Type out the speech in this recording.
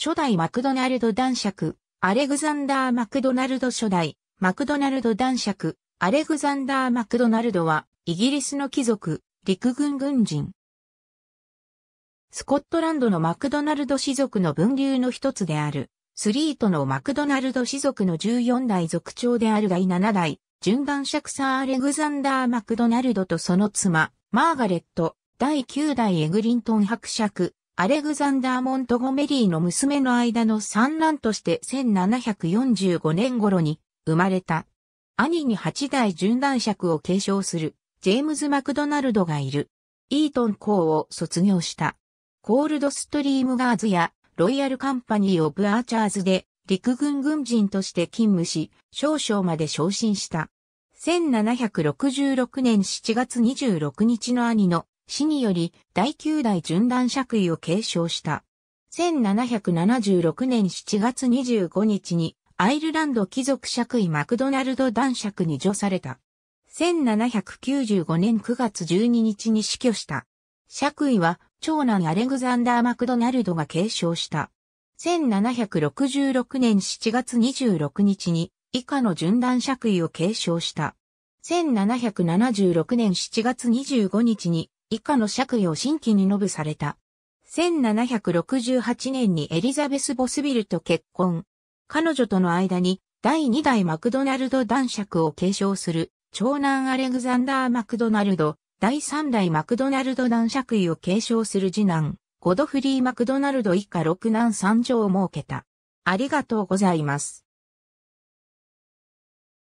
初代マクドナルド男爵、アレグザンダー・マクドナルド初代、マクドナルド男爵、アレグザンダー・マクドナルドは、イギリスの貴族、陸軍軍人。スコットランドのマクドナルド氏族の分流の一つである、スリートのマクドナルド氏族の14代族長である第7代、順番爵サー・アレグザンダー・マクドナルドとその妻、マーガレット、第9代エグリントン伯爵、アレグザンダー・モントゴメリーの娘の間の三男として1745年頃に生まれた。兄に八代巡男爵を継承するジェームズ・マクドナルドがいる。イートン校を卒業した。コールドストリームガーズやロイヤルカンパニー・オブ・アーチャーズで陸軍軍人として勤務し、少々まで昇進した。1766年7月26日の兄の死により第9代順断爵位を継承した。1776年7月25日にアイルランド貴族爵位マクドナルド男爵に除された。1795年9月12日に死去した。爵位は長男アレグザンダー・マクドナルドが継承した。1766年7月26日に以下の順断爵位を継承した。1776年7月25日に以下の爵位を新規にノべされた。1768年にエリザベス・ボスビルと結婚。彼女との間に第2代マクドナルド男爵を継承する長男アレグザンダー・マクドナルド、第3代マクドナルド男爵位を継承する次男、ゴドフリー・マクドナルド以下六男三女を設けた。ありがとうございます。